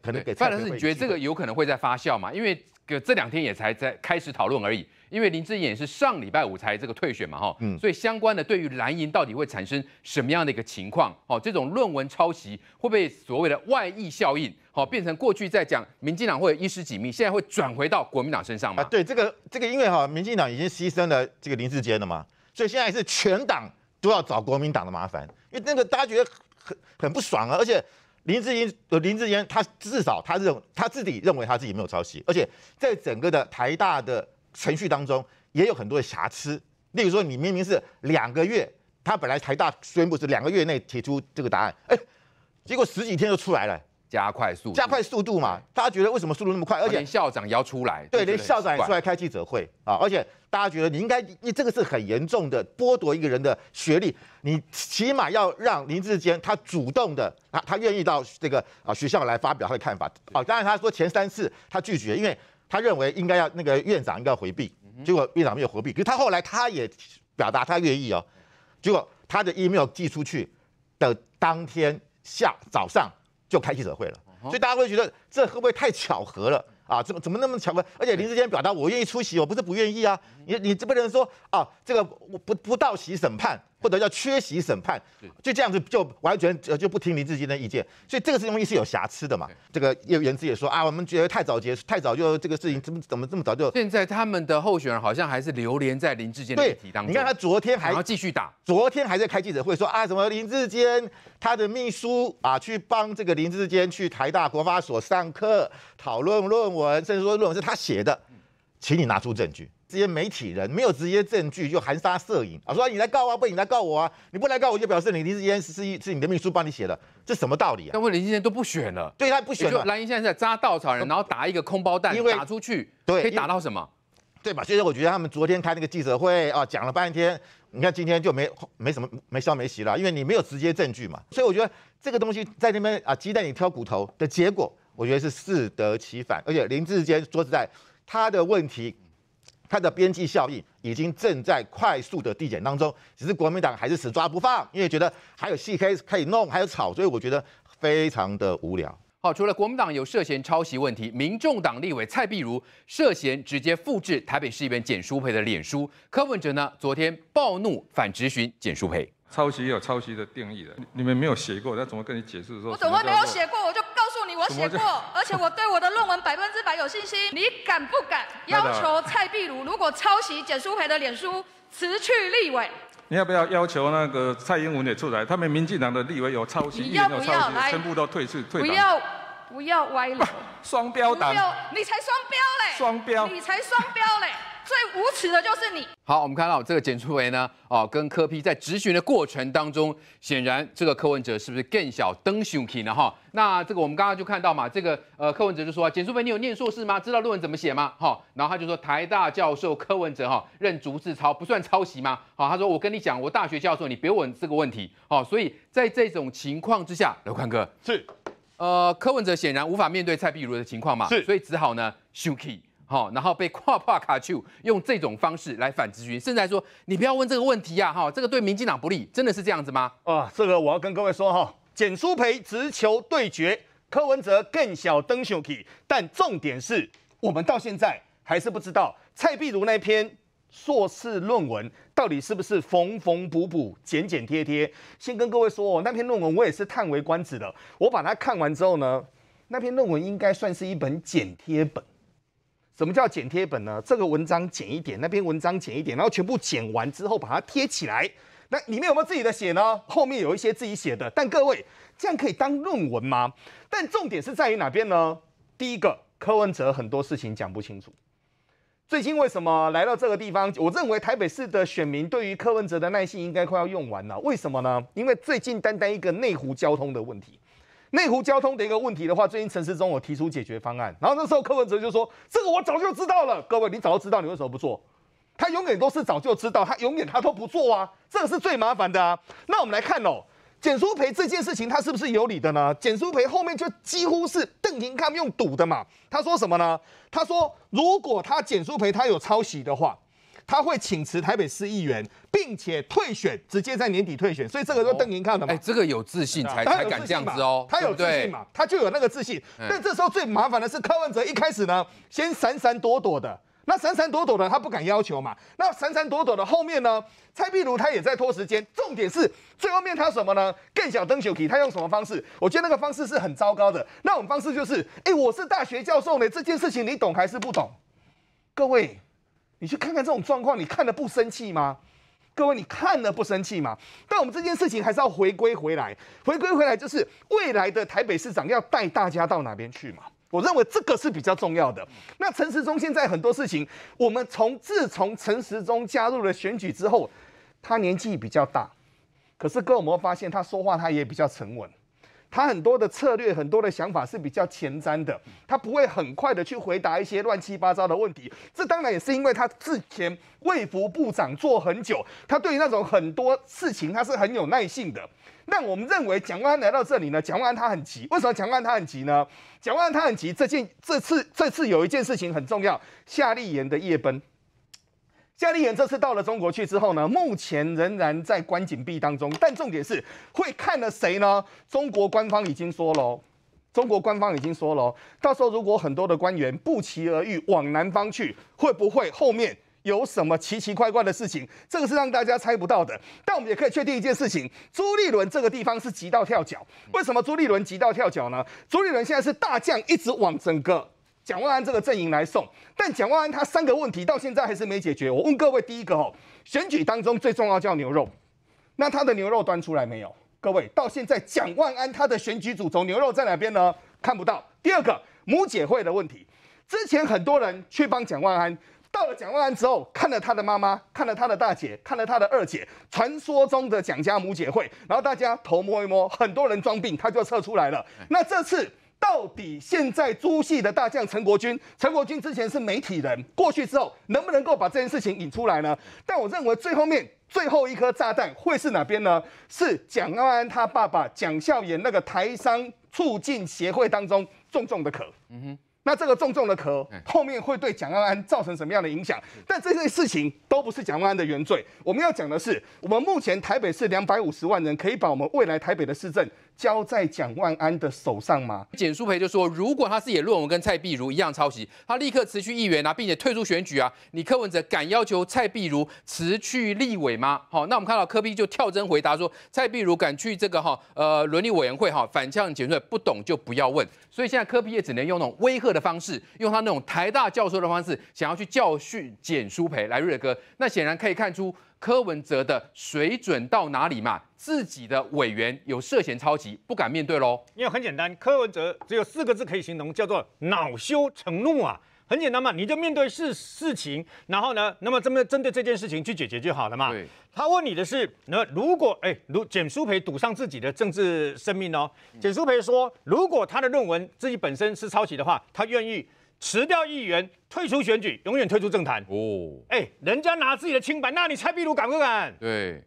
可能，范老师，你觉得这个有可能会在发酵吗？因为个这两天也才在开始讨论而已。因为林志颖是上礼拜五才这个退选嘛，哈，所以相关的对于蓝营到底会产生什么样的一个情况？哦，这种论文抄袭会被所谓的外溢效应，好，变成过去在讲民进党会一食几密，现在会转回到国民党身上吗？啊，对，这个这个，因为哈，民进党已经牺牲了这个林志坚了嘛，所以现在是全党都要找国民党的麻烦，因为那个大家觉得很很不爽啊，而且。林志颖，呃，林志颖，他至少他这种，他自己认为他自己没有抄袭，而且在整个的台大的程序当中也有很多的瑕疵。例如说，你明明是两个月，他本来台大宣布是两个月内提出这个答案，哎，结果十几天就出来了，加快速，加快速度嘛？大家觉得为什么速度那么快？而且校长也要出来，对，连校长也出来开记者会啊，而且。大家觉得你应该，你这个是很严重的剥夺一个人的学历，你起码要让林志坚他主动的，他他愿意到这个啊学校来发表他的看法。哦，当然他说前三次他拒绝，因为他认为应该要那个院长应该回避，结果院长没有回避。可是他后来他也表达他愿意哦，结果他的 email 寄出去的当天下早上就开记者会了，所以大家会觉得这会不会太巧合了？啊，怎么怎么那么巧怪？而且林志坚表达我愿意出席，我不是不愿意啊，你你这不能说啊，这个我不不到席审判。或者叫缺席审判，就这样子就完全就不听林志坚的意见，所以这个是容易是有瑕疵的嘛。这个叶原之也说啊，我们觉得太早结束，太早就这个事情怎么怎么这么早就。现在他们的候选人好像还是流连在林志坚的议题当中。你看他昨天还要继续打，昨天还在开记者会说啊，什么林志坚他的秘书啊，去帮这个林志坚去台大国法所上课讨论论文，甚至说论文是他写的，请你拿出证据。这些媒体人没有直接证据就含沙射影啊，说你来告啊，不你来告我啊，你不来告我就表示你林志坚是是你的秘书帮你写的，这什么道理啊？那但林志坚都不选了，对他不选了。蓝营现在在扎稻草人，然后打一个空包弹，因为打出去可以打到什么？对吧？所以我觉得他们昨天开那个记者会啊，讲了半天，你看今天就没没什么没消没息了，因为你没有直接证据嘛。所以我觉得这个东西在那边啊，鸡蛋里挑骨头的结果，我觉得是适得其反。而且林志坚说实在，他的问题。它的边际效应已经正在快速的递减当中，只是国民党还是死抓不放，因为觉得还有戏可以可以弄，还有炒，所以我觉得非常的无聊。好，除了国民党有涉嫌抄袭问题，民众党立委蔡碧如涉嫌直接复制台北市议员简书培的脸书，柯文哲呢昨天暴怒反质询简书培。抄袭有抄袭的定义的，你们没有写过，那怎么跟你解释说？我怎么会没有写过？我就告诉你，我写过，而且我对我的论文百分之百有信心。你敢不敢要求蔡壁如如果抄袭简书培的脸书辞去立委？你要不要要求那个蔡英文也出来？他们民进党的立委有抄袭，你要不要袭，全部都退去退不要不要歪了，双标党，你才双标嘞！双标，你才双标嘞！最无耻的就是你。好，我们看到这个简书维呢，哦，跟柯批在质询的过程当中，显然这个柯文哲是不是更小登熊皮呢？哈，那这个我们刚刚就看到嘛，这个呃柯文哲就说啊，简书维你有念硕士吗？知道论文怎么写吗？哈，然后他就说台大教授柯文哲哈，认足字抄不算抄袭吗？好，他说我跟你讲，我大学教授，你别问这个问题。好，所以在这种情况之下，刘宽哥是，呃柯文哲显然无法面对蔡碧如的情况嘛，所以只好呢休气。好，然后被跨跨卡住，用这种方式来反直军，甚至说你不要问这个问题呀，哈，这个对民进党不利，真的是这样子吗？啊，这个我要跟各位说哈，简书培直球对决，柯文哲更小登小 K，但重点是我们到现在还是不知道蔡壁如那篇硕士论文到底是不是缝缝补补、剪剪贴贴。先跟各位说，那篇论文我也是叹为观止的，我把它看完之后呢，那篇论文应该算是一本剪贴本。什么叫剪贴本呢？这个文章剪一点，那篇文章剪一点，然后全部剪完之后把它贴起来。那里面有没有自己的写呢？后面有一些自己写的，但各位这样可以当论文吗？但重点是在于哪边呢？第一个，柯文哲很多事情讲不清楚。最近为什么来到这个地方？我认为台北市的选民对于柯文哲的耐心应该快要用完了。为什么呢？因为最近单单一个内湖交通的问题。内湖交通的一个问题的话，最近陈市中我提出解决方案，然后那时候柯文哲就说：“这个我早就知道了，各位你早就知道，你为什么不做？”他永远都是早就知道，他永远他都不做啊，这个是最麻烦的啊。那我们来看哦，简书培这件事情他是不是有理的呢？简书培后面就几乎是邓廷康用赌的嘛，他说什么呢？他说如果他简书培他有抄袭的话。他会请辞台北市议员，并且退选，直接在年底退选。所以这个时候，邓莹看了嘛？哎，这个有自信才才敢这样子哦。他有自信嘛？他就有那个自信。但这时候最麻烦的是柯文哲，一开始呢，先闪闪躲躲的。那闪闪躲躲的，他不敢要求嘛。那闪闪躲躲的后面呢？蔡壁如他也在拖时间。重点是最后面他什么呢？更想登小 K。他用什么方式？我觉得那个方式是很糟糕的。那种方式就是，哎，我是大学教授呢，这件事情你懂还是不懂？各位。你去看看这种状况，你看了不生气吗？各位，你看了不生气吗？但我们这件事情还是要回归回来，回归回来就是未来的台北市长要带大家到哪边去嘛？我认为这个是比较重要的。那陈时中现在很多事情，我们从自从陈时中加入了选举之后，他年纪比较大，可是各位有没有发现他说话他也比较沉稳？他很多的策略，很多的想法是比较前瞻的，他不会很快的去回答一些乱七八糟的问题。这当然也是因为他之前为服部长做很久，他对于那种很多事情他是很有耐性的。但我们认为蒋万安来到这里呢，蒋万安他很急。为什么蒋万安他很急呢？蒋万安他很急，这件这次这次有一件事情很重要，夏立言的夜奔。夏利安这次到了中国去之后呢，目前仍然在关紧闭当中。但重点是会看了谁呢？中国官方已经说了，中国官方已经说了，到时候如果很多的官员不期而遇往南方去，会不会后面有什么奇奇怪怪的事情？这个是让大家猜不到的。但我们也可以确定一件事情：朱立伦这个地方是急到跳脚。为什么朱立伦急到跳脚呢？朱立伦现在是大将，一直往整个。蒋万安这个阵营来送，但蒋万安他三个问题到现在还是没解决。我问各位，第一个哦，选举当中最重要叫牛肉，那他的牛肉端出来没有？各位到现在，蒋万安他的选举主轴牛肉在哪边呢？看不到。第二个母姐会的问题，之前很多人去帮蒋万安，到了蒋万安之后，看了他的妈妈，看了他的大姐，看了他的二姐，传说中的蒋家母姐会，然后大家头摸一摸，很多人装病，他就撤出来了。那这次。到底现在朱系的大将陈国军，陈国军之前是媒体人，过去之后能不能够把这件事情引出来呢？但我认为最后面最后一颗炸弹会是哪边呢？是蒋安安他爸爸蒋孝严那个台商促进协会当中重重的壳。嗯哼，那这个重重的壳后面会对蒋安安造成什么样的影响？但这些事情都不是蒋万安的原罪。我们要讲的是，我们目前台北市两百五十万人可以把我们未来台北的市政。交在蒋万安的手上吗？简书培就说，如果他是写论文跟蔡碧如一样抄袭，他立刻辞去议员啊，并且退出选举啊。你柯文哲敢要求蔡碧如辞去立委吗？好，那我们看到柯碧就跳针回答说，蔡碧如敢去这个哈呃伦理委员会哈反呛简书培，不懂就不要问。所以现在柯碧也只能用那种威吓的方式，用他那种台大教授的方式，想要去教训简书培。来瑞哥，那显然可以看出。柯文哲的水准到哪里嘛？自己的委员有涉嫌抄袭，不敢面对喽。因为很简单，柯文哲只有四个字可以形容，叫做恼羞成怒啊。很简单嘛，你就面对事事情，然后呢，那么这么针对这件事情去解决就好了嘛。他问你的是，那如果哎，如简书培赌上自己的政治生命哦，简书培说，如果他的论文自己本身是抄袭的话，他愿意。辞掉议员，退出选举，永远退出政坛。哦，哎，人家拿自己的清白，那你蔡壁如敢不敢？对，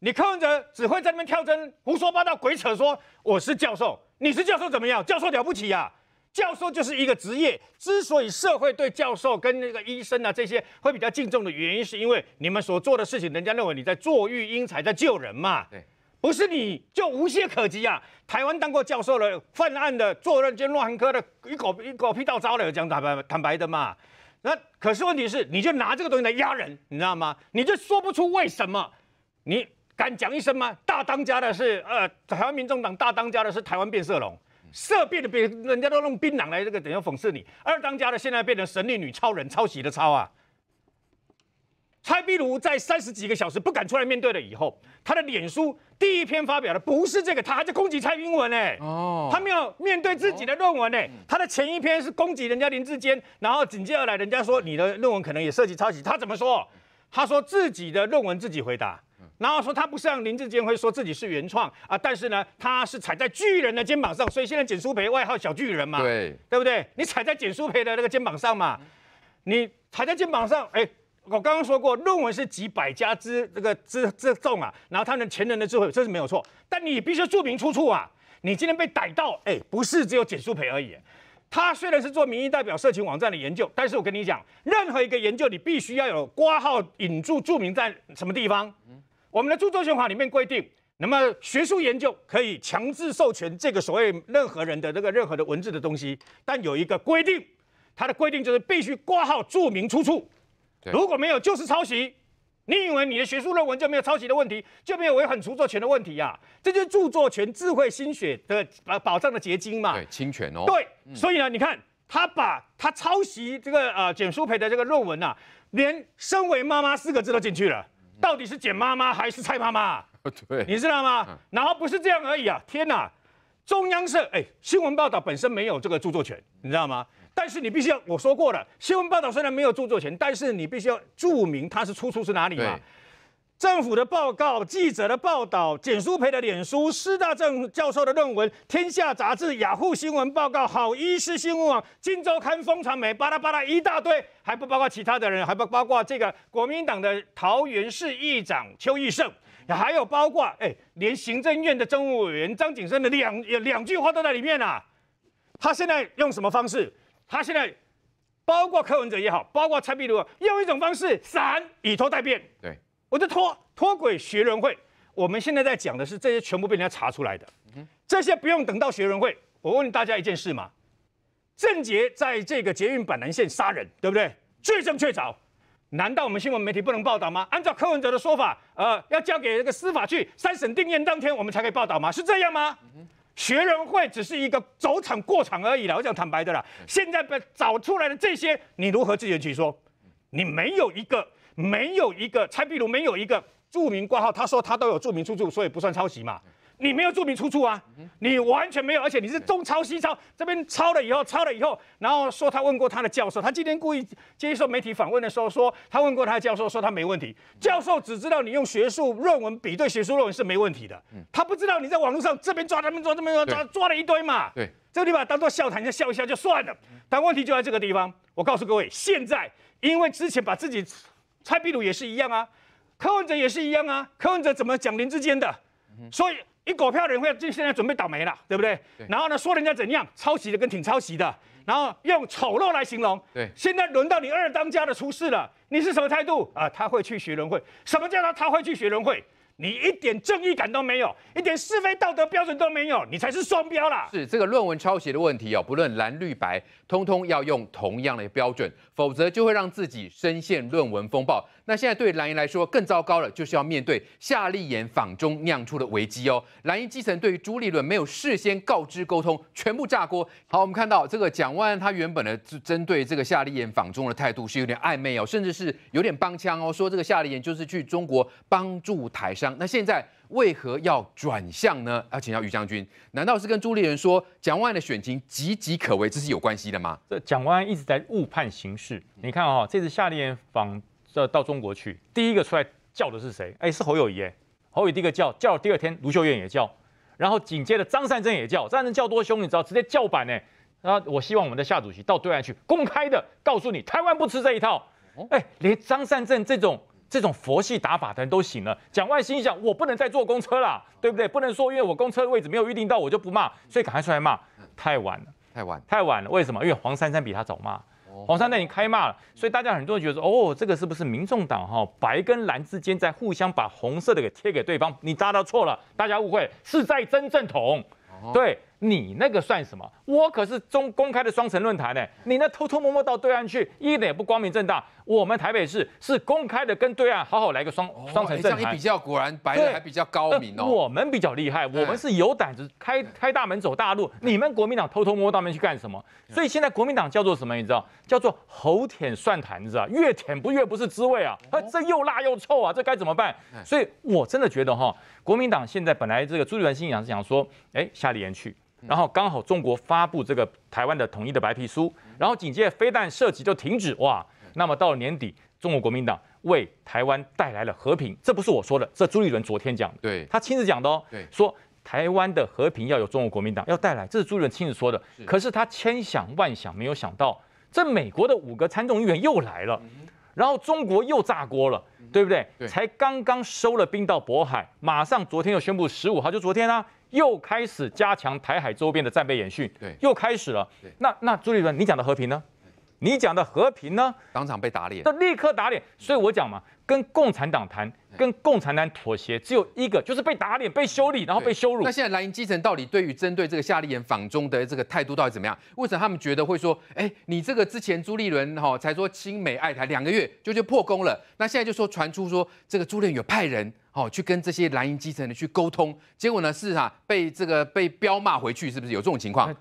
你柯文哲只会在那边跳针、胡说八道、鬼扯说我是教授，你是教授怎么样？教授了不起呀？教授就是一个职业，之所以社会对教授跟那个医生啊这些会比较敬重的原因，是因为你们所做的事情，人家认为你在坐育英才，在救人嘛。对。不是你就无懈可击啊？台湾当过教授的、犯案的、做了监、乱科的，一狗一狗屁到招了，讲坦白坦白的嘛。那可是问题是，你就拿这个东西来压人，你知道吗？你就说不出为什么，你敢讲一声吗？大当家的是呃，台湾民众党大当家的是台湾变色龙，色变的变，人家都用槟榔来这个等于讽刺你。二当家的现在变成神力女超人，抄袭的抄啊。蔡壁如在三十几个小时不敢出来面对了以后，他的脸书第一篇发表的不是这个，他还在攻击蔡英文哎哦，他没有面对自己的论文哎，他的前一篇是攻击人家林志坚，然后紧接而来人家说你的论文可能也涉及抄袭，他怎么说？他说自己的论文自己回答，然后说他不是像林志坚会说自己是原创啊，但是呢，他是踩在巨人的肩膀上，所以现在简书培外号小巨人嘛，对对不对？你踩在简书培的那个肩膀上嘛，你踩在肩膀上哎。我刚刚说过，论文是几百家之这个之之众啊，然后他们前人的智慧这是没有错，但你必须注明出处啊！你今天被逮到，哎，不是只有简书培而已，他虽然是做民意代表社群网站的研究，但是我跟你讲，任何一个研究你必须要有挂号引注，注明在什么地方。嗯，我们的著作权法里面规定，那么学术研究可以强制授权这个所谓任何人的这个任何的文字的东西，但有一个规定，它的规定就是必须挂号注明出处。如果没有，就是抄袭。你以为你的学术论文就没有抄袭的问题，就没有违反著作权的问题呀？这就是著作权智慧心血的呃保障的结晶嘛？对，侵权哦。对，所以呢，你看他把他抄袭这个呃简淑培的这个论文呐，连“身为妈妈”四个字都进去了。到底是简妈妈还是蔡妈妈？对，你知道吗？然后不是这样而已啊！天哪，中央社哎，新闻报道本身没有这个著作权，你知道吗？但是你必须要，我说过了，新闻报道虽然没有著作权，但是你必须要注明它是出处是哪里嘛。政府的报告、记者的报道、简书培的脸书、师大政教授的论文、天下杂志、雅虎新闻报告、好医师新闻网、金周刊、风传媒，巴拉巴拉一大堆，还不包括其他的人，还不包括这个国民党的桃园市议长邱义胜，还有包括哎，连行政院的政务委员张景生的两两句话都在里面啊。他现在用什么方式？他现在包括柯文哲也好，包括蔡壁如，用一种方式闪，以拖代变。对，我就拖拖轨学人会。我们现在在讲的是这些全部被人家查出来的，这些不用等到学人会。我问大家一件事嘛：郑捷在这个捷运板南线杀人，对不对？确证确凿，难道我们新闻媒体不能报道吗？按照柯文哲的说法，呃，要交给这个司法去三审定验当天，我们才可以报道吗？是这样吗？学人会只是一个走场过场而已了，我讲坦白的啦。现在被找出来的这些，你如何自圆其说？你没有一个，没有一个，蔡壁如没有一个著名挂号，他说他都有注明出处，所以不算抄袭嘛。你没有注明出处啊？你完全没有，而且你是东抄西抄，这边抄了以后，抄了以后，然后说他问过他的教授，他今天故意接受媒体访问的时候说他问过他的教授，说他没问题。教授只知道你用学术论文比对学术论文是没问题的，他不知道你在网络上这边抓，那边抓，这边抓抓了一堆嘛。对，这个地方当做笑谈，笑一笑就算了。但问题就在这个地方。我告诉各位，现在因为之前把自己蔡壁如也是一样啊，柯文哲也是一样啊，柯文哲怎么讲林志坚的？所以。一股票的人会就现在准备倒霉了，对不对？然后呢，说人家怎样抄袭的跟挺抄袭的，然后用丑陋来形容。对，现在轮到你二当家的出事了，你是什么态度？啊，他会去学人会？什么叫做他会去学人会？你一点正义感都没有，一点是非道德标准都没有，你才是双标啦！是这个论文抄袭的问题哦，不论蓝绿白，通通要用同样的标准，否则就会让自己深陷论文风暴。那现在对蓝营来说更糟糕了，就是要面对夏立言访中酿出的危机哦。蓝营基层对于朱立伦没有事先告知沟通，全部炸锅。好，我们看到这个蒋万安他原本的针对这个夏立言访中的态度是有点暧昧哦，甚至是有点帮腔哦，说这个夏立言就是去中国帮助台商。那现在为何要转向呢？要请教于将军，难道是跟朱立伦说蒋万安的选情岌岌可危，这是有关系的吗？这蒋万安一直在误判形势。你看哦，这次夏立言访。到到中国去，第一个出来叫的是谁？哎，是侯友谊侯友第一个叫，叫了第二天卢秀燕也叫，然后紧接着张善政也叫，张善政叫多凶你知道？直接叫板呢。那我希望我们的夏主席到对岸去公开的告诉你，台湾不吃这一套。哎，连张善政这种这种佛系打法的人都醒了，蒋万新想我不能再坐公车啦，对不对？不能说因为我公车位置没有预定到我就不骂，所以赶快出来骂，太晚了，太晚，太晚了。为什么？因为黄珊珊比他早骂。黄山对你开骂了，所以大家很多人觉得说，哦，这个是不是民众党哈白跟蓝之间在互相把红色的给贴给对方？你答到错了，大家误会是在争正统，对。你那个算什么？我可是中公开的双城论坛呢。你那偷偷摸摸到对岸去，一点也不光明正大。我们台北市是公开的，跟对岸好好来个双双城论坛。比较果然白的还比较高明哦。我们比较厉害，我们是有胆子开开大门走大路。你们国民党偷偷摸摸到门去干什么？所以现在国民党叫做什么？你知道？叫做猴舔蒜坛子啊！越舔不越不是滋味啊！这又辣又臭啊！这该怎么办？所以我真的觉得哈，国民党现在本来这个朱立伦仰是想说，哎，下言去。然后刚好中国发布这个台湾的统一的白皮书，然后紧接着飞弹射击就停止哇。那么到了年底，中国国民党为台湾带来了和平，这不是我说的，这朱立伦昨天讲的，对，他亲自讲的哦，对，说台湾的和平要有中国国民党要带来，这是朱立伦亲自说的。可是他千想万想没有想到，这美国的五个参众议员又来了，然后中国又炸锅了，对不对？才刚刚收了兵到渤海，马上昨天又宣布十五号就昨天啦。又开始加强台海周边的战备演训，对，又开始了。那那朱立伦，你讲的和平呢？你讲的和平呢？当场被打脸，那立刻打脸。所以我讲嘛，跟共产党谈，跟共产党妥协，只有一个，就是被打脸、被修理，然后被羞辱。那现在蓝营基层到底对于针对这个夏立言访中，的这个态度到底怎么样？为什么他们觉得会说，哎，你这个之前朱立伦哈才说亲美爱台，两个月就就破功了？那现在就说传出说这个朱立有派人哦去跟这些蓝营基层的去沟通，结果呢是哈被这个被彪骂回去，是不是有这种情况？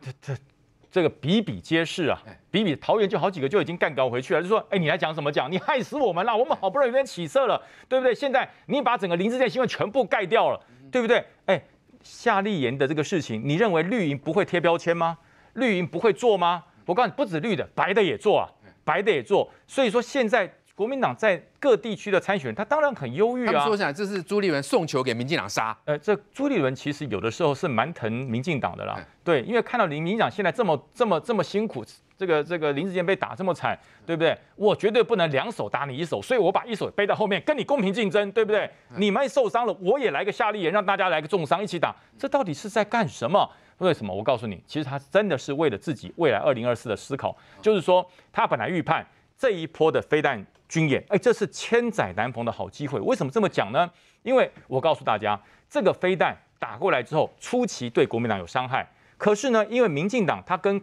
这个比比皆是啊，比比桃园就好几个就已经干搞回去了。就说，哎，你来讲什么讲？你害死我们了！我们好不容易有点起色了，对不对？现在你把整个林志健新闻全部盖掉了，对不对？哎，夏立言的这个事情，你认为绿营不会贴标签吗？绿营不会做吗？我告诉你，不止绿的，白的也做啊，白的也做。所以说现在。国民党在各地区的参选人，他当然很忧郁啊。说起来，这是朱立伦送球给民进党杀。呃，这朱立伦其实有的时候是蛮疼民进党的啦。对，因为看到民民进党现在这么这么这么辛苦，这个这个林志坚被打这么惨，对不对？我绝对不能两手打你一手，所以我把一手背到后面，跟你公平竞争，对不对？你们受伤了，我也来个夏利严，让大家来个重伤一起打。这到底是在干什么？为什么？我告诉你，其实他真的是为了自己未来二零二四的思考，就是说他本来预判。这一波的飞弹军演，哎，这是千载难逢的好机会。为什么这么讲呢？因为我告诉大家，这个飞弹打过来之后，初期对国民党有伤害。可是呢，因为民进党他跟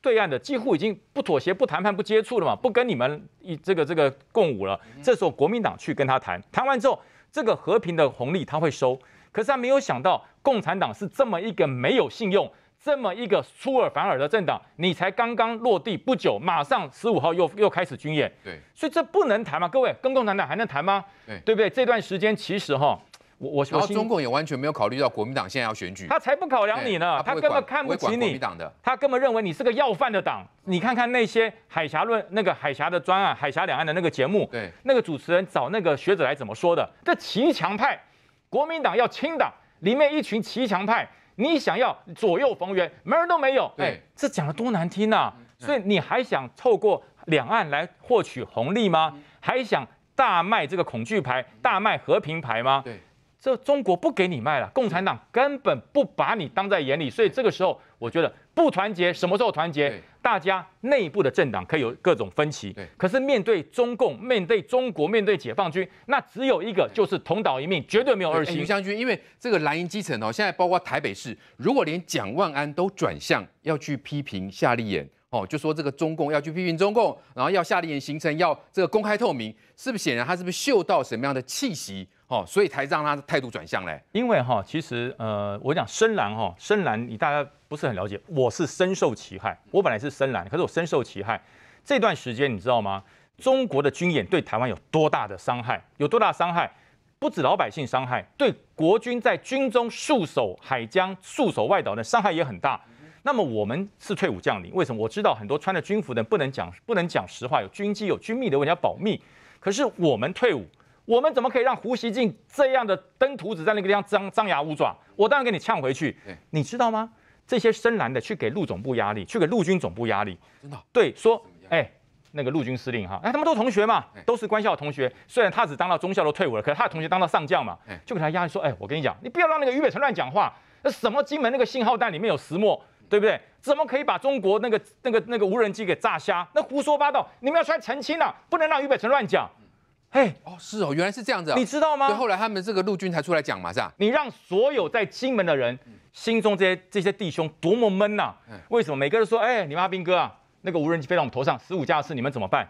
对岸的几乎已经不妥协、不谈判、不接触了嘛，不跟你们一这个这个共舞了。这时候国民党去跟他谈，谈完之后，这个和平的红利他会收。可是他没有想到，共产党是这么一个没有信用。这么一个出尔反尔的政党，你才刚刚落地不久，马上十五号又又开始军演，对，所以这不能谈嘛，各位跟共产党还能谈吗？对，对不对？这段时间其实哈，我我，然后中共也完全没有考虑到国民党现在要选举，他才不考量你呢，他根本看不起国民党的，他根本认为你是个要饭的党，你看看那些海峡论那个海峡的专案，海峡两岸的那个节目，对，那个主持人找那个学者来怎么说的？这骑墙派，国民党要清党，里面一群骑墙派。你想要左右逢源，门儿都没有。哎，这讲得多难听呐！所以你还想透过两岸来获取红利吗？还想大卖这个恐惧牌、大卖和平牌吗？对，这中国不给你卖了，共产党根本不把你当在眼里。所以这个时候，我觉得不团结，什么时候团结？大家内部的政党可以有各种分歧，可是面对中共、面对中国、面对解放军，那只有一个，就是同岛一命，绝对没有二心。将军，因为这个蓝营基层哦，现在包括台北市，如果连蒋万安都转向要去批评夏立言，哦，就说这个中共要去批评中共，然后要夏立言行程要这个公开透明，是不是显然他是不是嗅到什么样的气息？哦，所以才让他态度转向嘞。因为哈，其实呃，我讲深蓝哈，深蓝你大家不是很了解。我是深受其害。我本来是深蓝，可是我深受其害。这段时间你知道吗？中国的军演对台湾有多大的伤害？有多大伤害？不止老百姓伤害，对国军在军中戍守海疆、戍守外岛的伤害也很大。那么我们是退伍将领，为什么？我知道很多穿着军服的不能讲，不能讲实话。有军机、有军密的问题要保密。可是我们退伍。我们怎么可以让胡锡进这样的登徒子在那个地方张张牙舞爪？我当然给你呛回去。你知道吗？这些深蓝的去给陆总部压力，去给陆军总部压力。真的？对，说，哎，那个陆军司令哈，哎，他们都同学嘛，都是官校同学。虽然他只当到中校都退伍了，可是他的同学当到上将嘛，就给他压力说，哎，我跟你讲，你不要让那个俞北辰乱讲话。那什么金门那个信号弹里面有石墨，对不对？怎么可以把中国那个那个那个无人机给炸瞎？那胡说八道，你们要出来澄清了，不能让俞北辰乱讲。嘿，哦，是哦，原来是这样子，你知道吗？后来他们这个陆军才出来讲嘛，是吧？你让所有在金门的人心中这些这些弟兄多么闷呐！为什么每个人都说，哎，你们阿兵哥啊，那个无人机飞到我们头上十五架次，你们怎么办？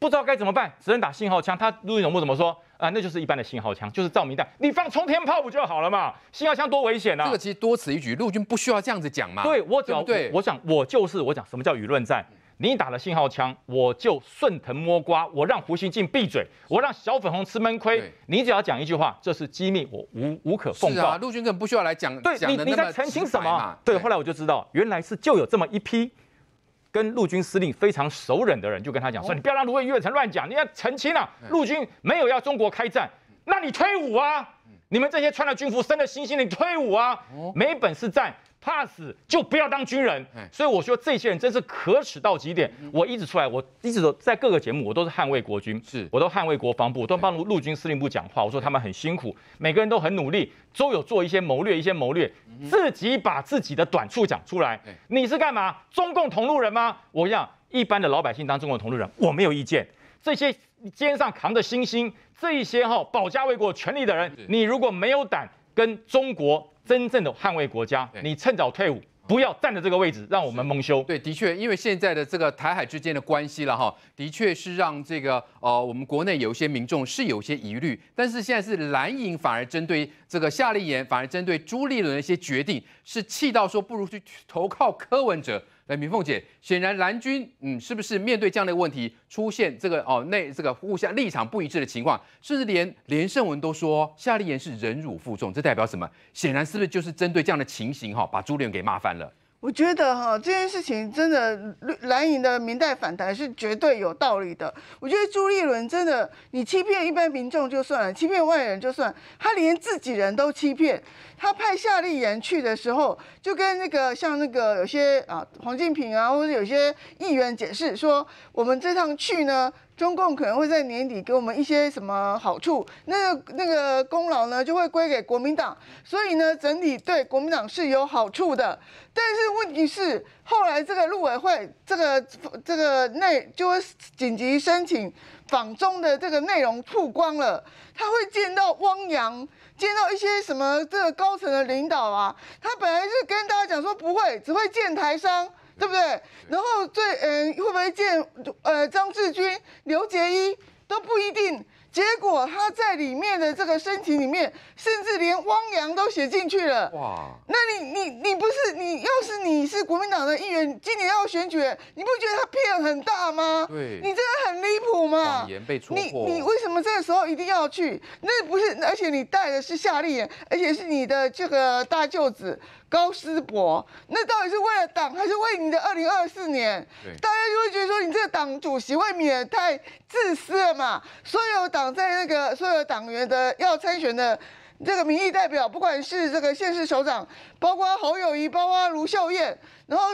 不知道该怎么办，只能打信号枪。他陆军总部怎么说啊？那就是一般的信号枪，就是照明弹，你放冲天炮不就好了嘛？信号枪多危险呐！这个其实多此一举，陆军不需要这样子讲嘛。对我讲，我想我就是我讲，什么叫舆论战？你打了信号枪，我就顺藤摸瓜。我让胡锡进闭嘴，我让小粉红吃闷亏。你只要讲一句话，这是机密，我无无可奉告。是啊，陆军根本不需要来讲，讲在澄清什么？对，后来我就知道，原来是就有这么一批跟陆军司令非常熟稔的人，就跟他讲说：“你不要让卢伟业成乱讲，你要澄清了，陆军没有要中国开战，那你退伍啊！你们这些穿了军服、生了星星的，退伍啊！没本事战。”怕死就不要当军人，所以我说这些人真是可耻到极点。我一直出来，我一直都在各个节目，我都是捍卫国军，是我都捍卫国防部，我都帮陆军司令部讲话。我说他们很辛苦，每个人都很努力，都有做一些谋略，一些谋略，自己把自己的短处讲出来。你是干嘛？中共同路人吗？我讲一般的老百姓当中共同路人，我没有意见。这些肩上扛着星星，这些哈保家卫国权利的人，你如果没有胆跟中国。真正的捍卫国家，你趁早退伍，不要站在这个位置让我们蒙羞。对，的确，因为现在的这个台海之间的关系了哈，的确是让这个呃，我们国内有一些民众是有些疑虑。但是现在是蓝营反而针对这个夏立言，反而针对朱立伦的一些决定，是气到说不如去投靠柯文哲。哎，明凤姐，显然蓝军，嗯，是不是面对这样的问题出现这个哦，那这个互相立场不一致的情况，甚至连连胜文都说夏立言是忍辱负重，这代表什么？显然是不是就是针对这样的情形哈，把朱立伦给骂翻了？我觉得哈，这件事情真的蓝营的明代反弹是绝对有道理的。我觉得朱立伦真的，你欺骗一般民众就算了，欺骗外人就算，他连自己人都欺骗。他派夏立言去的时候，就跟那个像那个有些啊黄靖平啊，或者有些议员解释说，我们这趟去呢，中共可能会在年底给我们一些什么好处，那个那个功劳呢就会归给国民党，所以呢整体对国民党是有好处的。但是问题是，后来这个陆委会这个这个内就会紧急申请。访中的这个内容曝光了，他会见到汪洋，见到一些什么这个高层的领导啊？他本来是跟大家讲说不会，只会见台商，对不对？然后最嗯，会不会见呃张志军、刘杰一都不一定。结果他在里面的这个申请里面，甚至连汪洋都写进去了。哇！那你你你不是你？要是你是国民党的议员，今年要选举，你不觉得他骗很大吗？对，你真的很离谱嘛！你你为什么这个时候一定要去？那不是而且你带的是夏丽而且是你的这个大舅子。高思博，那到底是为了党，还是为你的二零二四年？大家就会觉得说，你这个党主席未免太自私了嘛！所有党在那个所有党员的要参选的这个民意代表，不管是这个县市首长，包括侯友谊，包括卢秀燕，然后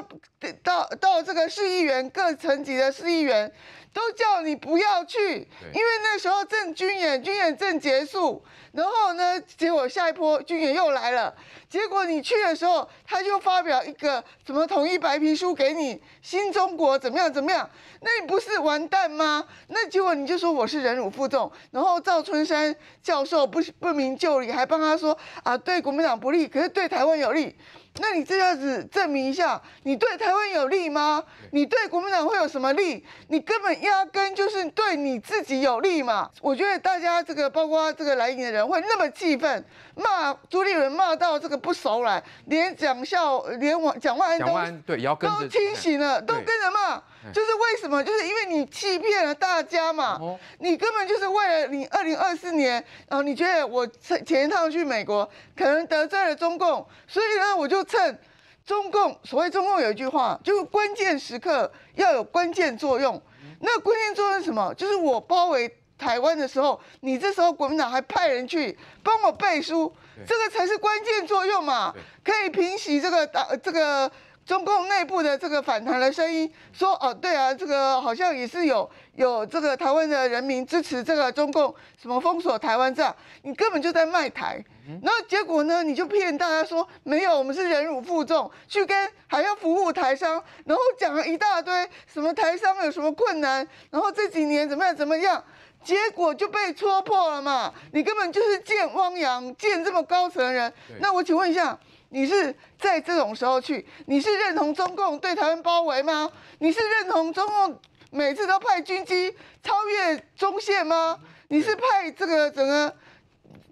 到到这个市议员各层级的市议员。都叫你不要去，因为那时候正军演，军演正结束，然后呢，结果下一波军演又来了，结果你去的时候，他就发表一个什么统一白皮书给你，新中国怎么样怎么样，那你不是完蛋吗？那结果你就说我是忍辱负重，然后赵春山教授不不明就里，还帮他说啊，对国民党不利，可是对台湾有利。那你这样子证明一下，你对台湾有利吗？你对国民党会有什么利？你根本压根就是对你自己有利嘛！我觉得大家这个，包括这个来应的人，会那么气愤，骂朱立伦，骂到这个不熟了，连蒋笑、连蒋万安都都清醒了，都跟着骂。就是为什么？就是因为你欺骗了大家嘛！你根本就是为了你二零二四年。然你觉得我前一趟去美国可能得罪了中共，所以呢，我就趁中共所谓中共有一句话，就是关键时刻要有关键作用。那关键作用是什么？就是我包围台湾的时候，你这时候国民党还派人去帮我背书，这个才是关键作用嘛！可以平息这个打这个。中共内部的这个反弹的声音说：“哦，对啊，这个好像也是有有这个台湾的人民支持这个中共什么封锁台湾这样，你根本就在卖台。然后结果呢，你就骗大家说没有，我们是忍辱负重去跟还要服务台商，然后讲了一大堆什么台商有什么困难，然后这几年怎么样怎么样，结果就被戳破了嘛。你根本就是见汪洋见这么高层人，那我请问一下。”你是在这种时候去？你是认同中共对台湾包围吗？你是认同中共每次都派军机超越中线吗？你是派这个整个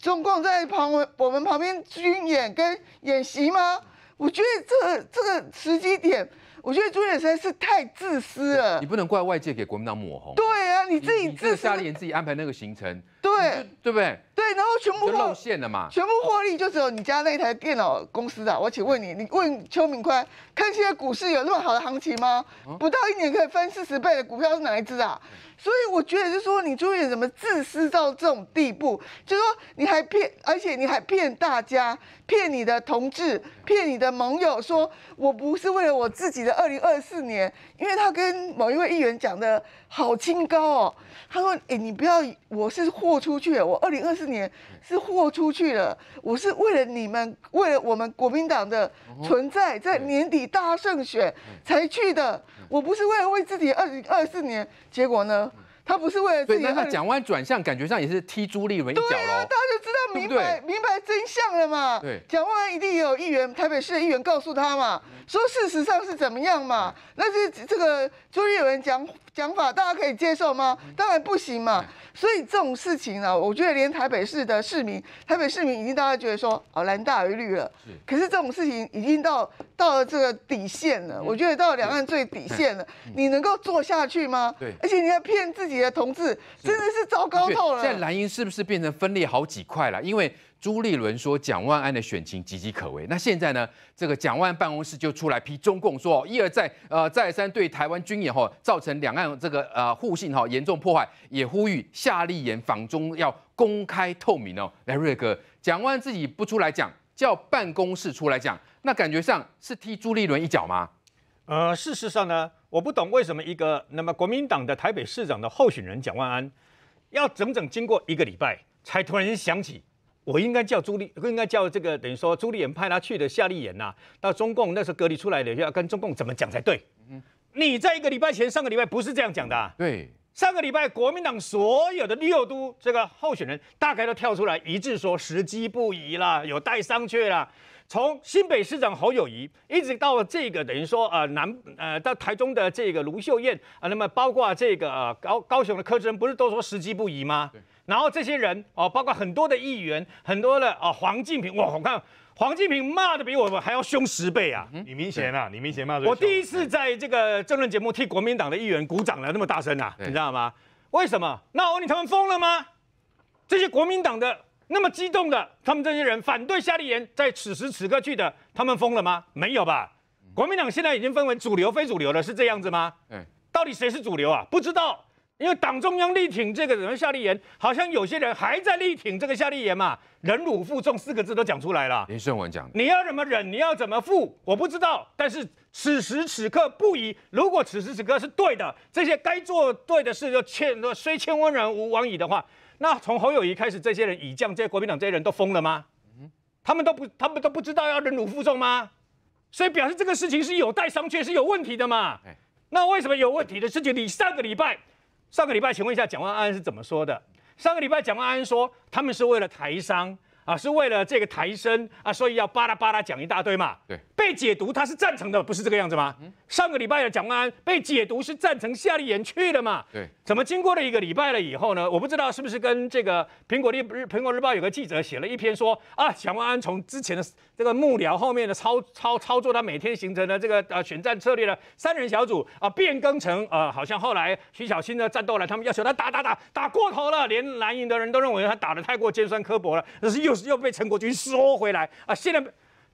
中共在旁我们旁边军演跟演习吗？我觉得这个这个时机点，我觉得朱远山是太自私了。你不能怪外界给国民党抹红。对啊，你自己自下令自己安排那个行程。对对不对？对，然后全部露馅了嘛。全部获利，就只有你家那一台电脑公司的。我请问你，你问邱敏宽，看现在股市有那么好的行情吗？不到一年可以翻四十倍的股票是哪一支啊？所以我觉得就是说，你朱立怎么自私到这种地步？就说你还骗，而且你还骗大家，骗你的同志，骗你的盟友，说我不是为了我自己的二零二四年，因为他跟某一位议员讲的好清高哦，他说，哎，你不要，我是获。豁出去！我二零二四年是豁出去了，我是为了你们，为了我们国民党的存在，在年底大胜选才去的。我不是为了为自己二零二四年，结果呢？他不是为了自己，所以那他讲完转向，感觉上也是踢朱立伦一脚喽。大家就知道明白明白真相了嘛。对，讲完一定有议员，台北市的议员告诉他嘛，说事实上是怎么样嘛。那这这个朱立伦讲讲法，大家可以接受吗？当然不行嘛。所以这种事情呢，我觉得连台北市的市民，台北市民已经大家觉得说，哦，蓝大于绿了。是。可是这种事情已经到。到了这个底线了，我觉得到了两岸最底线了，你能够做下去吗？对，而且你在骗自己的同志，真的是糟糕透了。在蓝营是不是变成分裂好几块了？因为朱立伦说蒋万安的选情岌岌可危，那现在呢？这个蒋万办公室就出来批中共，说一而再，呃再三对台湾军演哈，造成两岸这个呃互信哈严重破坏，也呼吁夏立言访中要公开透明哦。来瑞哥，蒋万自己不出来讲。叫办公室出来讲，那感觉上是踢朱立伦一脚吗？呃，事实上呢，我不懂为什么一个那么国民党的台北市长的候选人蒋万安，要整整经过一个礼拜，才突然想起，我应该叫朱立，应该叫这个等于说朱立伦派他去的夏立言呐，到中共那时候隔离出来的，要跟中共怎么讲才对？嗯，你在一个礼拜前，上个礼拜不是这样讲的。对。上个礼拜，国民党所有的六都这个候选人，大概都跳出来一致说时机不宜啦，有待商榷啦。从新北市长侯友谊，一直到这个等于说呃南呃到台中的这个卢秀燕啊，那么包括这个高高雄的柯志恩，不是都说时机不宜吗？然后这些人哦，包括很多的议员，很多的啊黄靖平哇，我看。黄金平骂的比我们还要凶十倍啊！李明贤啊，李明贤骂的。我第一次在这个政论节目替国民党的议员鼓掌了，那么大声啊，你知道吗？为什么？那我问你，他们疯了吗？这些国民党的那么激动的，他们这些人反对夏立言，在此时此刻去的，他们疯了吗？没有吧？国民党现在已经分为主流、非主流了，是这样子吗？到底谁是主流啊？不知道。因为党中央力挺这个什夏立言，好像有些人还在力挺这个夏立言嘛。忍辱负重四个字都讲出来了。林胜文讲，你要怎么忍？你要怎么负？我不知道。但是此时此刻不以，如果此时此刻是对的，这些该做对的事就欠，虽千万人无往矣的话，那从侯友谊开始，这些人以降，这些国民党这些人都疯了吗？他们都不，他们都不知道要忍辱负重吗？所以表示这个事情是有待商榷，是有问题的嘛。那为什么有问题的事情？你上个礼拜。上个礼拜请问一下蒋万安是怎么说的？上个礼拜蒋万安说他们是为了台商。啊，是为了这个抬升啊，所以要巴拉巴拉讲一大堆嘛。对，被解读他是赞成的，不是这个样子吗？上个礼拜的蒋万安被解读是赞成夏令营去的嘛？对，怎么经过了一个礼拜了以后呢？我不知道是不是跟这个苹果日苹果日报有个记者写了一篇说啊，蒋万安从之前的这个幕僚后面的操操操作，他每天形成的这个呃选战策略的三人小组啊，变更成呃好像后来徐小新的战斗了，他们要求他打打打打过头了，连蓝营的人都认为他打的太过尖酸刻薄了，那是又。又是又被陈国军说回来啊！现在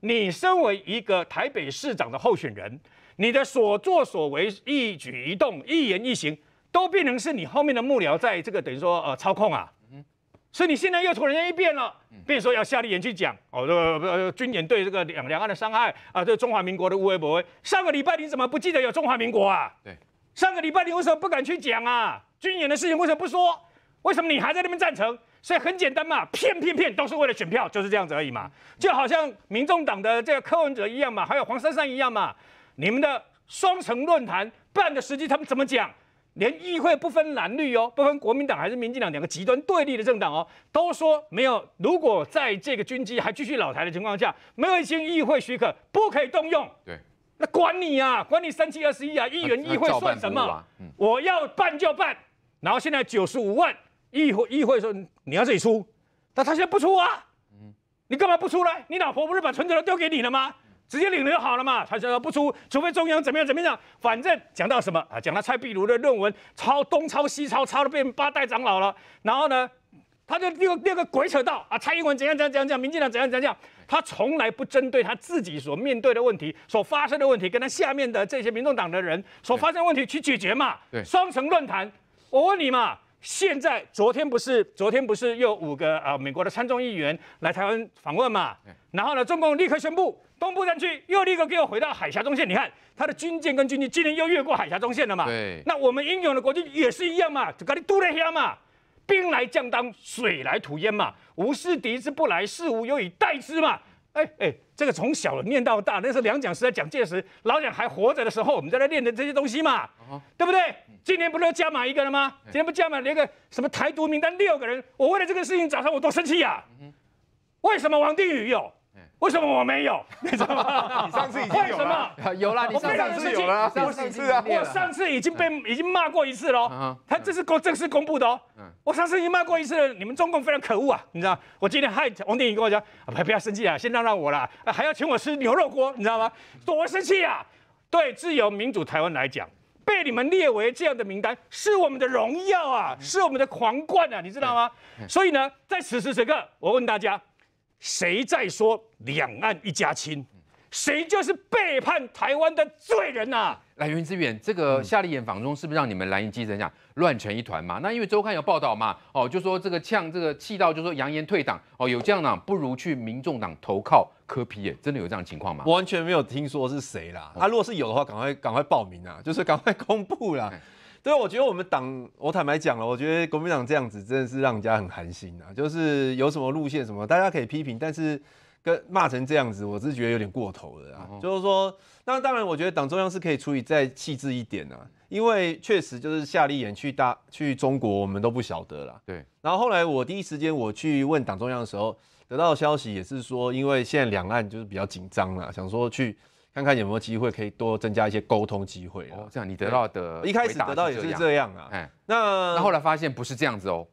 你身为一个台北市长的候选人，你的所作所为、一举一动、一言一行，都变成是你后面的幕僚在这个等于说呃操控啊。嗯。所以你现在又突然间一变了，变说要下令言去讲哦，这军演对这个两两岸的伤害啊，对中华民国的不威。上个礼拜你怎么不记得有中华民国啊？对。上个礼拜你为什么不敢去讲啊？军演的事情为什么不说？为什么你还在那边赞成？所以很简单嘛，骗骗骗都是为了选票，就是这样子而已嘛。就好像民众党的这个柯文哲一样嘛，还有黄珊珊一样嘛。你们的双城论坛办的时机，他们怎么讲？连议会不分蓝绿哦，不分国民党还是民进党两个极端对立的政党哦，都说没有。如果在这个军机还继续老台的情况下，没有经议会许可，不可以动用。对，那管你啊，管你三七二十一啊！议员议会算什么？我要办就办。然后现在九十五万。议会议会说你要自己出，但他现在不出啊，你干嘛不出来？你老婆不是把存折都丢给你了吗？直接领了就好了嘛。他说不出，除非中央怎么样怎么样。反正讲到什么啊？讲到蔡壁如的论文抄东抄西抄抄的变八代长老了。然后呢，他就六六个鬼扯道啊，蔡英文怎样怎样怎样，民进党怎样怎样他从来不针对他自己所面对的问题、所发生的问题，跟他下面的这些民众党的人所发生问题去解决嘛。对，双城论坛，我问你嘛。现在昨天不是昨天不是有五个啊美国的参众议员来台湾访问嘛？然后呢，中共立刻宣布东部战区又立刻给我回到海峡中线。你看他的军舰跟军机今天又越过海峡中线了嘛？对，那我们英勇的国军也是一样嘛，就跟你堵在下嘛，兵来将挡，水来土掩嘛，无事敌之不来，事无有以待之嘛。哎哎，这个从小念到大，那是两蒋时代，蒋介石、老蒋还活着的时候，我们在那练的这些东西嘛，对不对？今天不是加满一个了吗？今天不加满连个什么台独名单六个人，我为了这个事情早上我都生气呀！为什么王定宇有？为什么我没有？知道吗？你上次已经有？什么？有啦，你上次有啦，上次啊，我上次已经被已经骂过一次喽。他这次公正式公布的哦，我上次已经骂过一次了。你们中共非常可恶啊，你知道？我今天害王定宇跟我讲，不不要生气啊，先让让我啦，还要请我吃牛肉锅，你知道吗？多生气啊！对自由民主台湾来讲，被你们列为这样的名单，是我们的荣耀啊，是我们的皇冠啊，你知道吗？所以呢，在此时此刻，我问大家。谁在说两岸一家亲，谁就是背叛台湾的罪人啊！来云之远，这个夏立言访中是不是让你们蓝营基层讲乱成一团嘛？那因为周刊有报道嘛，哦，就说这个呛这个气到就说扬言退党哦，有这样呢？不如去民众党投靠柯皮耶？真的有这样情况吗？完全没有听说是谁啦。他如果是有的话，赶快赶快报名啊，就是赶快公布了。对，我觉得我们党，我坦白讲了，我觉得国民党这样子真的是让人家很寒心啊。就是有什么路线什么，大家可以批评，但是跟骂成这样子，我是觉得有点过头了啊。就是说，那当然，我觉得党中央是可以处理再细致一点啊，因为确实就是夏立言去大去中国，我们都不晓得了。对。然后后来我第一时间我去问党中央的时候，得到消息也是说，因为现在两岸就是比较紧张了，想说去。看看有没有机会可以多增加一些沟通机会哦。这样你得到的，一开始得到也是这样啊。哎，那后来发现不是这样子哦。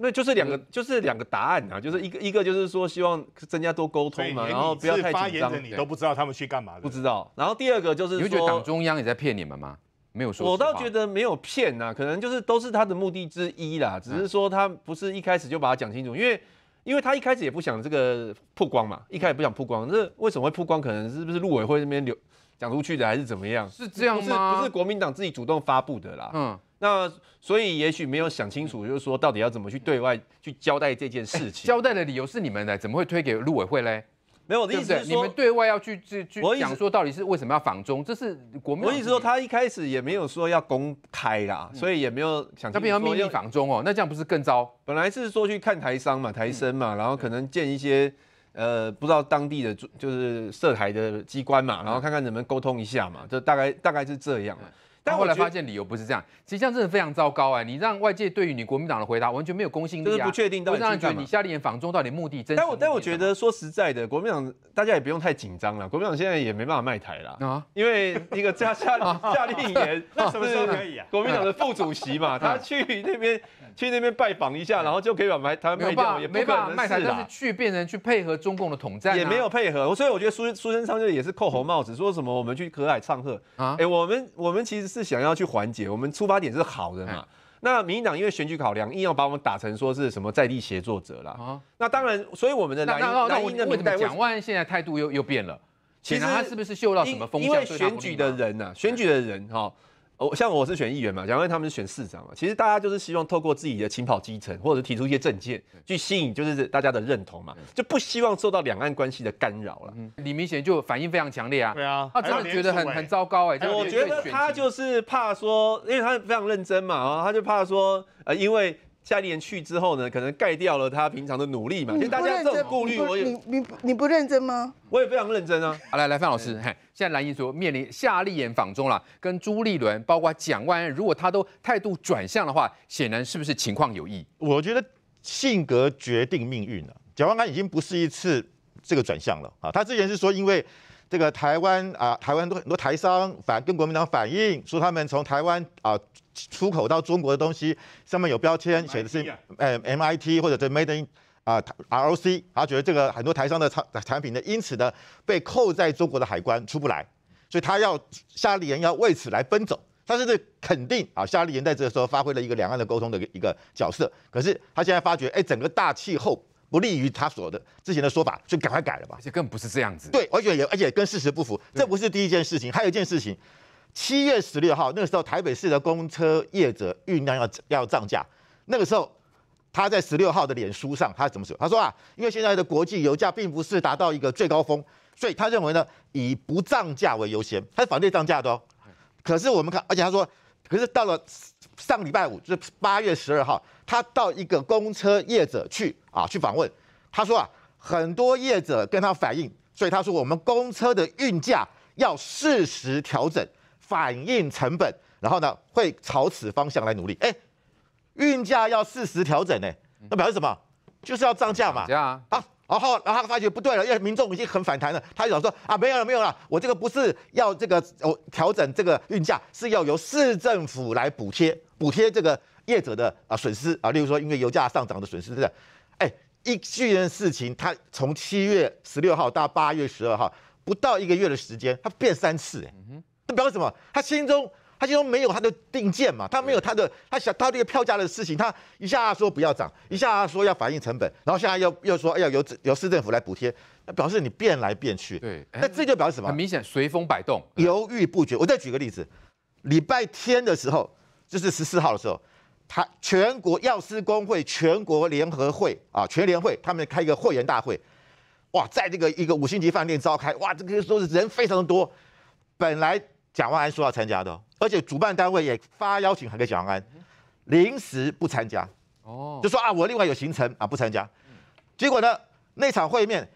那就是两个，就是两个答案啊，就是一个，一个就是说希望增加多沟通嘛，然后不要太紧张。你都不知道他们去干嘛的，不知道。然后第二个就是，你会觉得党中央也在骗你们吗？没有说。我倒觉得没有骗呐，可能就是都是他的目的之一啦。只是说他不是一开始就把它讲清楚，因为。因为他一开始也不想这个曝光嘛，一开始不想曝光。这为什么会曝光？可能是不是陆委会那边流讲出去的，还是怎么样？是这样吗？不是国民党自己主动发布的啦。嗯，那所以也许没有想清楚，就是说到底要怎么去对外去交代这件事情？交代的理由是你们的，怎么会推给陆委会嘞？没有我的意思是，你们对外要去去去讲说到底是为什么要仿中？这是国。我意思说，他一开始也没有说要公开啦，所以也没有想。他变成秘密仿中哦，那这样不是更糟？本来是说去看台商嘛、台生嘛，然后可能见一些呃，不知道当地的就是涉台的机关嘛，然后看看能不能沟通一下嘛，就大概大概是这样。但后来发现理由不是这样，其实这样真的非常糟糕哎！你让外界对于你国民党的回答完全没有公信力啊！就是不确定到底，我让觉得你夏令营访中到底目的真？但我但我觉得说实在的，国民党大家也不用太紧张了，国民党现在也没办法卖台了啊！因为一个夏夏夏令营，那什么时候可以啊？国民党的副主席嘛，他去那边去那边拜访一下，然后就可以把卖台湾卖掉，也没办法卖台，就是去变成去配合中共的统战，也没有配合。所以我觉得苏苏贞昌就也是扣红帽子，说什么我们去和蔼唱和啊？哎，我们我们其实。是。是想要去缓解，我们出发点是好的嘛？那民民党因为选举考量，硬要把我们打成说是什么在地协作者啦。那当然，所以我们的男那我为什么讲万现在态度又又变了？其实他是不是嗅到什么风向？因为选举的人呢，选举的人哈。哦，像我是选议员嘛，蒋万他们选市长嘛，其实大家就是希望透过自己的情跑基层，或者是提出一些政见，去吸引就是大家的认同嘛，就不希望受到两岸关系的干扰了。李明显就反应非常强烈啊，对啊，他真的觉得很很糟糕哎，我觉得他就是怕说，因为他非常认真嘛啊，他就怕说呃，因为。夏丽艳去之后呢，可能盖掉了她平常的努力嘛，就大家这种顾虑，我你你你不认真吗？我也非常认真啊。好，来来，范老师，现在蓝英说面临夏丽言访中了，跟朱立伦包括蒋万安，如果他都态度转向的话，显然是不是情况有异？我觉得性格决定命运了。蒋万安已经不是一次这个转向了啊，他之前是说因为。这个台湾啊，台湾都很多台商反跟国民党反映说，他们从台湾啊出口到中国的东西上面有标签，写的是 M I T 或者这 Made in 啊 R O C，他觉得这个很多台商的产产品呢，因此呢被扣在中国的海关出不来，所以他要夏立言要为此来奔走。但是肯定啊，夏立言在这个时候发挥了一个两岸的沟通的一个角色。可是他现在发觉，哎，整个大气候。不利于他所的之前的说法，就赶快改了吧。就实根本不是这样子。对，而且也而且跟事实不符。这不是第一件事情，还有一件事情。七月十六号那个时候，台北市的公车业者酝酿要要涨价。那个时候他在十六号的脸书上，他怎么说？他说啊，因为现在的国际油价并不是达到一个最高峰，所以他认为呢，以不涨价为优先。他是反对涨价的哦。可是我们看，而且他说，可是到了。上礼拜五，就是八月十二号，他到一个公车业者去啊，去访问。他说啊，很多业者跟他反映，所以他说我们公车的运价要适时调整，反映成本。然后呢，会朝此方向来努力。哎，运价要适时调整，呢，那表示什么？就是要涨价嘛。这样啊然后然后他发觉不对了，因为民众已经很反弹了。他就想说啊，没有了，没有了，我这个不是要这个我调整这个运价，是要由市政府来补贴。补贴这个业者的啊损失啊，例如说因为油价上涨的损失，不的，哎，一件事情，他从七月十六号到八月十二号，不到一个月的时间，他变三次，嗯哼，这表示什么？他心中他心中没有他的定见嘛，他没有他的他想他这个票价的事情，他一下说不要涨，一下说要反映成本，然后现在又又说，要由由市政府来补贴，那表示你变来变去，对，那这就表示什么？很明显，随风摆动，犹豫不决。我再举个例子，礼拜天的时候。就是十四号的时候，他全国药师工会全国联合会啊全联会，他们开一个会员大会，哇，在这个一个五星级饭店召开，哇，这个都是人非常的多。本来蒋万安说要参加的，而且主办单位也发邀请，函给蒋万安，临时不参加，哦，就说啊，我另外有行程啊，不参加。结果呢，那场会面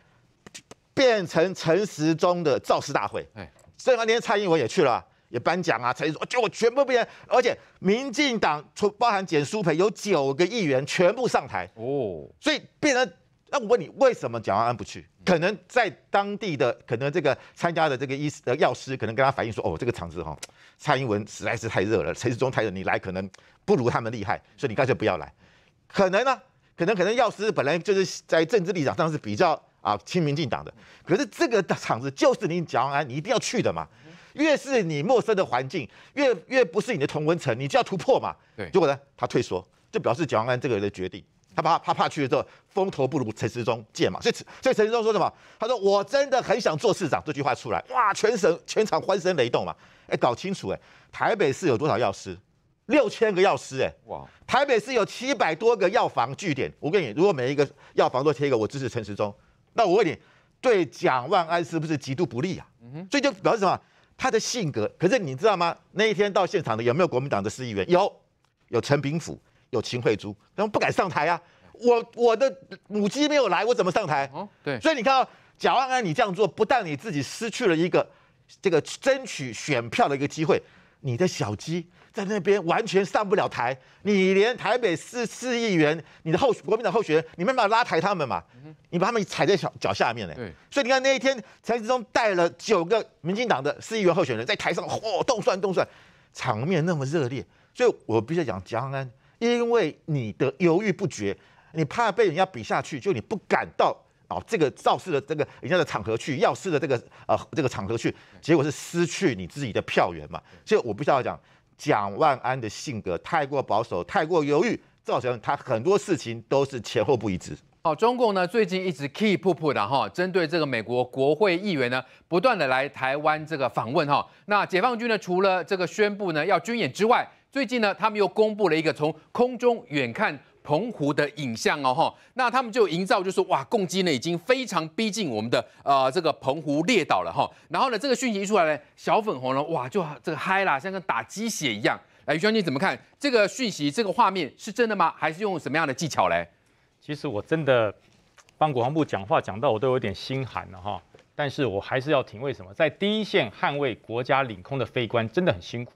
变成陈时中的造势大会，哎，所以那天蔡英文也去了。也颁奖啊，陈说就我全部变，而且民进党除包含简书培有九个议员全部上台哦，所以变成那我问你为什么蒋万安不去？可能在当地的，可能这个参加的这个医呃药师可能跟他反映说，哦，这个场子哈，蔡英文实在是太热了，陈世忠太热，你来可能不如他们厉害，所以你干脆不要来。可能呢，可能可能药师本来就是在政治立场上是比较啊亲民进党的，可是这个场子就是你蒋安你一定要去的嘛。越是你陌生的环境，越越不是你的同温层，你就要突破嘛。对，结果呢，他退缩，就表示蒋万安这个人的决定，他怕怕怕去了之后，风头不如陈时中借嘛。所以所以陈时中说什么？他说我真的很想做市长，这句话出来，哇，全省全场欢声雷动嘛。哎，搞清楚，哎，台北市有多少药师？六千个药师，哎，哇，台北市有七百多个药房据点。我跟你，如果每一个药房都贴一个我支持陈时中，那我问你，对蒋万安是不是极度不利啊？嗯哼，所以就表示什么？他的性格，可是你知道吗？那一天到现场的有没有国民党的市议员？有，有陈炳甫，有秦惠珠，他们不敢上台啊！我我的母鸡没有来，我怎么上台？哦，对，所以你看到贾万安，你这样做，不但你自己失去了一个这个争取选票的一个机会，你的小鸡。在那边完全上不了台，你连台北市市议员，你的候国民党候选人，你没办法拉抬他们嘛，你把他们踩在脚脚下面呢。所以你看那一天，蔡英忠带了九个民进党的市议员候选人，在台上嚯动算动算，场面那么热烈。所以我必须要讲，江安，因为你的犹豫不决，你怕被人家比下去，就你不敢到哦这个造势的这个人家的场合去，要事的这个呃这个场合去，结果是失去你自己的票源嘛。所以我不需要讲。蒋万安的性格太过保守，太过犹豫，造成他很多事情都是前后不一致。好，中共呢最近一直 keep p u 的哈，针对这个美国国会议员呢，不断的来台湾这个访问哈。那解放军呢，除了这个宣布呢要军演之外，最近呢他们又公布了一个从空中远看。澎湖的影像哦哈，那他们就营造就说哇，共机呢已经非常逼近我们的呃这个澎湖列岛了哈。然后呢，这个讯息一出来呢，小粉红呢哇就这个嗨啦，像个打鸡血一样。哎，宇轩你怎么看这个讯息？这个画面是真的吗？还是用什么样的技巧嘞？其实我真的帮国防部讲话讲到我都有点心寒了哈，但是我还是要挺。为什么在第一线捍卫国家领空的飞官真的很辛苦？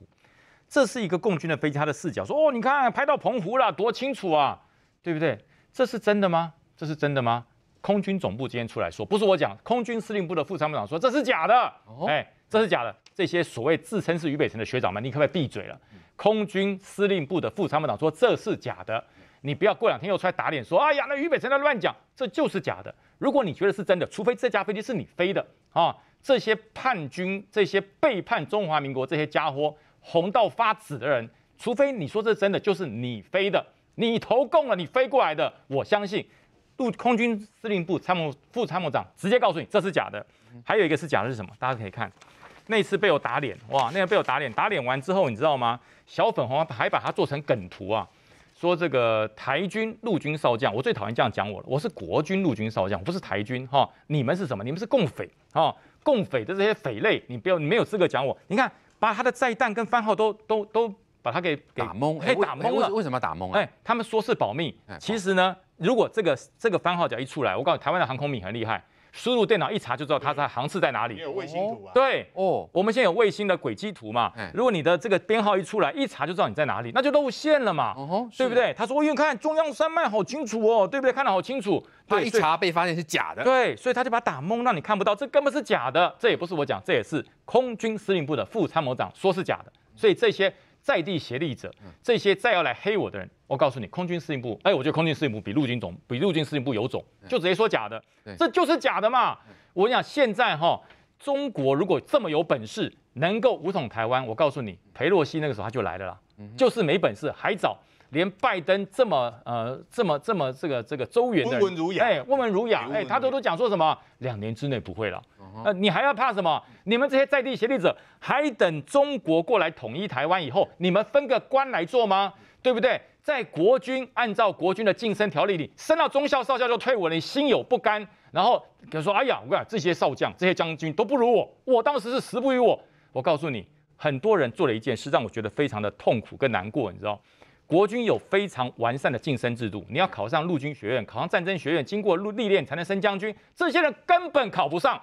这是一个共军的飞机，他的视角说：“哦，你看拍到澎湖了，多清楚啊，对不对？”这是真的吗？这是真的吗？空军总部今天出来说，不是我讲，空军司令部的副参谋长说这是假的。哎，这是假的。这些所谓自称是俞北辰的学长们，你可不可以闭嘴了？空军司令部的副参谋长说这是假的，你不要过两天又出来打脸说：“哎呀，那俞北辰在乱讲，这就是假的。”如果你觉得是真的，除非这架飞机是你飞的啊！这些叛军，这些背叛中华民国这些家伙。红到发紫的人，除非你说这真的，就是你飞的，你投共了，你飞过来的。我相信陆空军司令部参谋副参谋长直接告诉你，这是假的。还有一个是假的，是什么？大家可以看，那次被我打脸哇！那个被我打脸，打脸完之后，你知道吗？小粉红还把它做成梗图啊，说这个台军陆军少将，我最讨厌这样讲我了。我是国军陆军少将，不是台军哈。你们是什么？你们是共匪哈？共匪的这些匪类，你不要你没有资格讲我。你看。把他的载弹跟番号都都都把他给给打懵，给打懵了。为什么要打懵啊？哎，他们说是保密，其实呢，如果这个这个番号要一出来，我告诉你，台湾的航空兵很厉害。输入电脑一查就知道它在航次在哪里，有卫星图啊？对哦，我们现在有卫星的轨迹图嘛？嗯，如果你的这个编号一出来，一查就知道你在哪里，那就露馅了嘛？哦对不对？他说我为看中央山脉好清楚哦，对不对？看得好清楚，他一查被发现是假的。对，所以他就把它打蒙，让你看不到，这根本是假的。这也不是我讲，这也是空军司令部的副参谋长说是假的。所以这些。在地协力者，这些再要来黑我的人，我告诉你，空军司令部，哎，我觉得空军司令部比陆军总，比陆军司令部有种，就直接说假的，这就是假的嘛。我跟你讲现在哈，中国如果这么有本事，能够武统台湾，我告诉你，裴洛西那个时候他就来了啦，就是没本事，还早。连拜登这么呃这么这么这个这个周圆的哎温文儒雅哎他都都讲说什么两年之内不会了呃你还要怕什么你们这些在地协力者还等中国过来统一台湾以后你们分个官来做吗对不对在国军按照国军的晋升条例里升到中校少校就退伍了你心有不甘然后比说哎呀我讲这些少将这些将军都不如我我当时是时不与我我告诉你很多人做了一件事让我觉得非常的痛苦跟难过你知道。国军有非常完善的晋升制度，你要考上陆军学院、考上战争学院，经过路历练才能升将军。这些人根本考不上，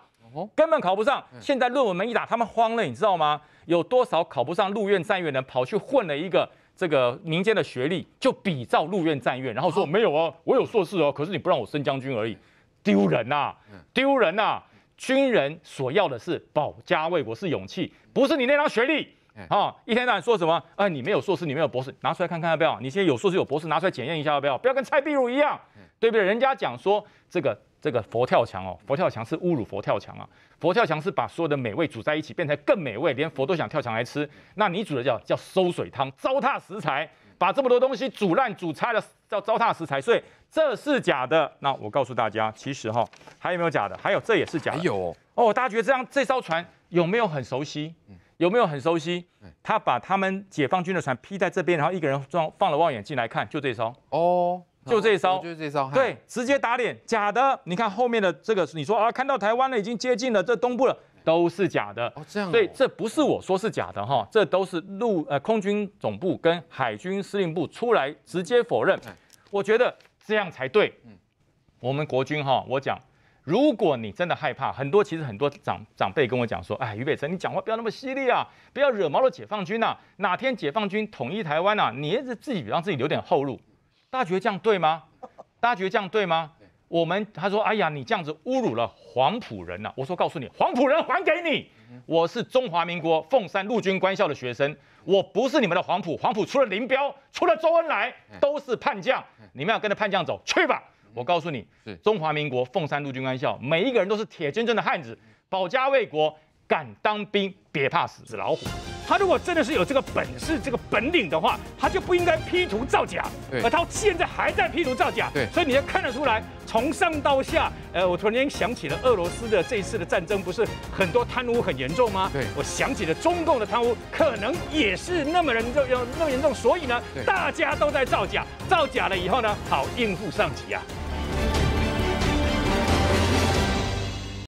根本考不上。现在论文门一打，他们慌了，你知道吗？有多少考不上陆院、战院的人跑去混了一个这个民间的学历，就比照陆院、战院，然后说没有哦，我有硕士哦，可是你不让我升将军而已，丢人呐，丢人呐！军人所要的是保家卫国，是勇气，不是你那张学历。啊！一天到晚说什么？哎，你没有硕士，你没有博士，拿出来看看要不要？你现在有硕士有博士，拿出来检验一下要不要？不要跟蔡壁如一样，对不对？人家讲说这个这个佛跳墙哦，佛跳墙是侮辱佛跳墙啊！佛跳墙是把所有的美味煮在一起，变成更美味，连佛都想跳墙来吃。那你煮的叫叫馊水汤，糟蹋食材，把这么多东西煮烂煮差了叫糟蹋食材，所以这是假的。那我告诉大家，其实哈，还有没有假的？还有这也是假。还有哦，大家觉得这样这艘船有没有很熟悉？有没有很熟悉？他把他们解放军的船劈在这边，然后一个人装放了望远镜来看，就这艘哦，就这艘，就这艘，对，直接打脸，假的。你看后面的这个，你说啊，看到台湾了，已经接近了这东部了，都是假的。哦，这样，所以这不是我说是假的哈，这都是陆呃空军总部跟海军司令部出来直接否认。我觉得这样才对。嗯，我们国军哈，我讲。如果你真的害怕，很多其实很多长长辈跟我讲说：“哎，于北辰，你讲话不要那么犀利啊，不要惹毛了解放军呐。哪天解放军统一台湾呐，你一是自己让自己留点后路。”大家觉得这样对吗？大家觉得这样对吗？我们他说：“哎呀，你这样子侮辱了黄埔人呐。”我说：“告诉你，黄埔人还给你。我是中华民国凤山陆军官校的学生，我不是你们的黄埔。黄埔除了林彪、除了周恩来都是叛将，你们要跟着叛将走去吧。”我告诉你，中华民国凤山陆军官校每一个人都是铁铮铮的汉子，保家卫国，敢当兵，别怕死。纸老虎。他如果真的是有这个本事、这个本领的话，他就不应该 P 图造假。而他现在还在 P 图造假。对。所以你要看得出来，从上到下，呃，我突然间想起了俄罗斯的这一次的战争，不是很多贪污很严重吗？对。我想起了中共的贪污，可能也是那么严重，那么严重。所以呢，大家都在造假，造假了以后呢，好应付上级啊。